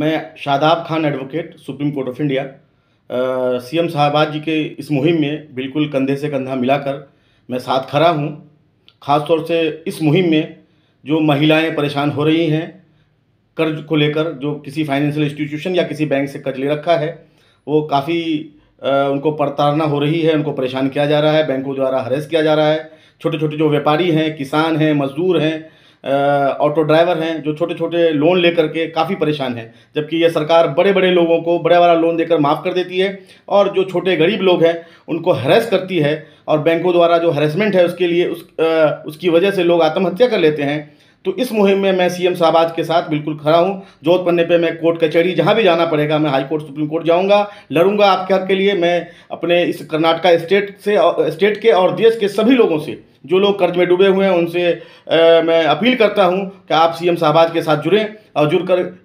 मैं Shadab Khan advocate Supreme Court of India CM Shahbaz ji के इस मुहिम में बिल्कुल कंधे से कंधा मिलाकर मैं साथ खड़ा हूँ ख़ासतौर से इस मुहिम में जो महिलाएं परेशान हो रही हैं कर्ज को लेकर जो किसी फाइनेंशियल इंस्टीट्यूशन या किसी बैंक से कर्ज ले रखा है वो काफ़ी उनको प्रताड़ना हो रही है उनको परेशान किया जा रहा है बैंकों द्वारा हरेस किया जा रहा है छोटे छोटे जो व्यापारी हैं किसान हैं मजदूर हैं ऑटो ड्राइवर हैं जो छोटे छोटे लोन लेकर के काफ़ी परेशान हैं जबकि यह सरकार बड़े बड़े लोगों को बड़ा बड़ा लोन देकर माफ़ कर देती है और जो छोटे गरीब लोग हैं उनको हरेस करती है और बैंकों द्वारा जो हरेसमेंट है उसके लिए उस आ, उसकी वजह से लोग आत्महत्या कर लेते हैं तो इस मुहिम में मैं सीएम साहबाज के साथ बिल्कुल खड़ा हूँ जोत पन्ने पे मैं कोर्ट कचहरी जहाँ भी जाना पड़ेगा मैं हाई कोर्ट सुप्रीम कोर्ट जाऊँगा लड़ूंगा आपके हक के लिए मैं अपने इस कर्नाटका स्टेट से स्टेट के और देश के सभी लोगों से जो लोग कर्ज में डूबे हुए हैं उनसे आ, मैं अपील करता हूँ कि आप सीएम साहबाज के साथ जुड़ें और जुड़कर